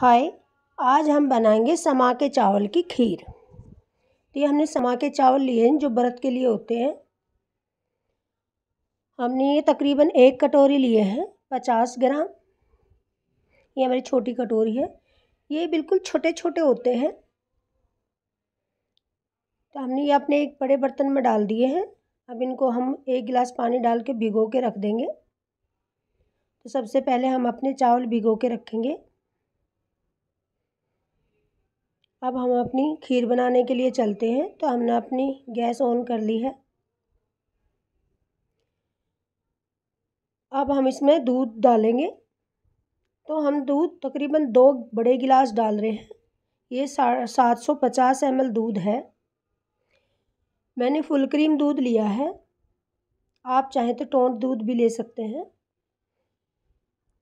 हाय आज हम बनाएंगे समा के चावल की खीर तो ये हमने समा के चावल लिए हैं जो व्रत के लिए होते हैं हमने ये तकरीबन एक कटोरी लिए हैं पचास ग्राम ये हमारी छोटी कटोरी है ये बिल्कुल छोटे छोटे होते हैं तो हमने ये अपने एक बड़े बर्तन में डाल दिए हैं अब इनको हम एक गिलास पानी डाल के भिगो के रख देंगे तो सबसे पहले हम अपने चावल भिगो के रखेंगे अब हम अपनी खीर बनाने के लिए चलते हैं तो हमने अपनी गैस ऑन कर ली है अब हम इसमें दूध डालेंगे तो हम दूध तकरीबन दो बड़े गिलास डाल रहे हैं ये सात सौ पचास एम दूध है मैंने फुल क्रीम दूध लिया है आप चाहें तो टोंट दूध भी ले सकते हैं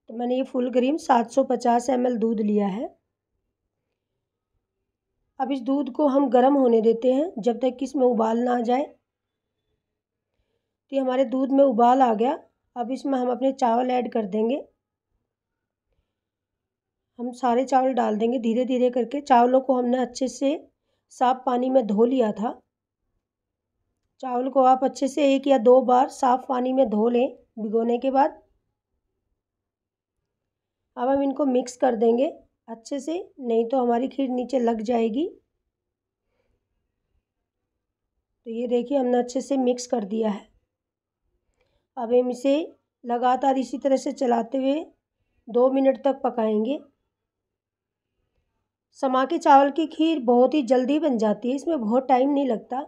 तो मैंने ये फुल क्रीम सात सौ पचास एम दूध लिया है अब इस दूध को हम गर्म होने देते हैं जब तक कि इसमें उबाल ना आ जाए तो हमारे दूध में उबाल आ गया अब इसमें हम अपने चावल ऐड कर देंगे हम सारे चावल डाल देंगे धीरे धीरे करके चावलों को हमने अच्छे से साफ पानी में धो लिया था चावल को आप अच्छे से एक या दो बार साफ पानी में धो लें भिगोने के बाद अब हम इनको मिक्स कर देंगे अच्छे से नहीं तो हमारी खीर नीचे लग जाएगी तो ये देखिए हमने अच्छे से मिक्स कर दिया है अब हम इसे लगातार इसी तरह से चलाते हुए दो मिनट तक पकाएंगे समा के चावल की खीर बहुत ही जल्दी बन जाती है इसमें बहुत टाइम नहीं लगता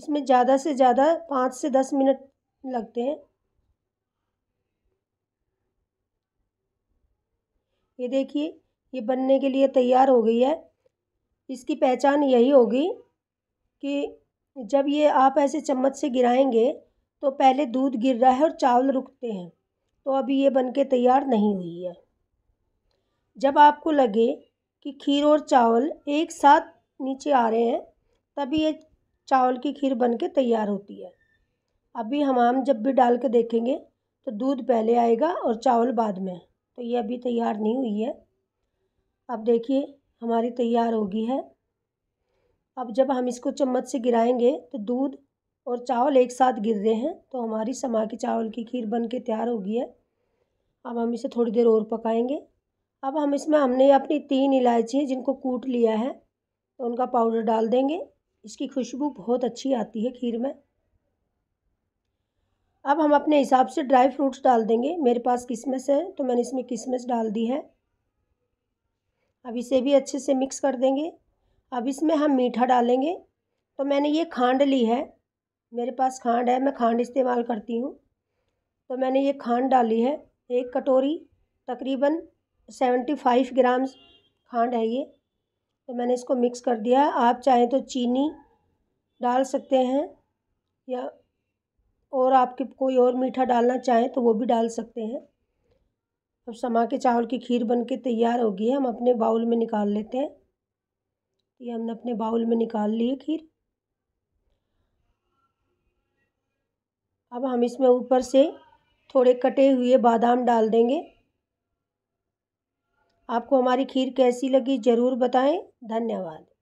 इसमें ज़्यादा से ज़्यादा पाँच से दस मिनट लगते हैं ये देखिए ये बनने के लिए तैयार हो गई है इसकी पहचान यही होगी कि जब ये आप ऐसे चम्मच से गिराएंगे तो पहले दूध गिर रहा है और चावल रुकते हैं तो अभी ये बन के तैयार नहीं हुई है जब आपको लगे कि खीर और चावल एक साथ नीचे आ रहे हैं तभी ये चावल की खीर बन के तैयार होती है अभी हम आम जब भी डाल के देखेंगे तो दूध पहले आएगा और चावल बाद में तो ये अभी तैयार नहीं हुई है अब देखिए हमारी तैयार होगी है अब जब हम इसको चम्मच से गिराएंगे तो दूध और चावल एक साथ गिर रहे हैं तो हमारी समा की चावल की खीर बन के तैयार होगी है अब हम इसे थोड़ी देर और पकाएंगे अब हम इसमें हमने अपनी तीन इलायची जिनको कूट लिया है तो उनका पाउडर डाल देंगे इसकी खुशबू बहुत अच्छी आती है खीर में अब हम अपने हिसाब से ड्राई फ्रूट्स डाल देंगे मेरे पास किशमिश है तो मैंने इसमें किशमिश डाल दी है अब इसे भी अच्छे से मिक्स कर देंगे अब इसमें हम मीठा डालेंगे तो मैंने ये खांड ली है मेरे पास खांड है मैं खांड इस्तेमाल करती हूँ तो मैंने ये खांड डाली है एक कटोरी तकरीबन सेवेंटी फाइव ग्राम्स खांड है ये तो मैंने इसको मिक्स कर दिया आप चाहें तो चीनी डाल सकते हैं या और आपके कोई और मीठा डालना चाहें तो वो भी डाल सकते हैं अब समा के चावल की खीर बन के तैयार हो गई है हम अपने बाउल में निकाल लेते हैं ये हमने अपने बाउल में निकाल ली है खीर अब हम इसमें ऊपर से थोड़े कटे हुए बादाम डाल देंगे आपको हमारी खीर कैसी लगी ज़रूर बताएं धन्यवाद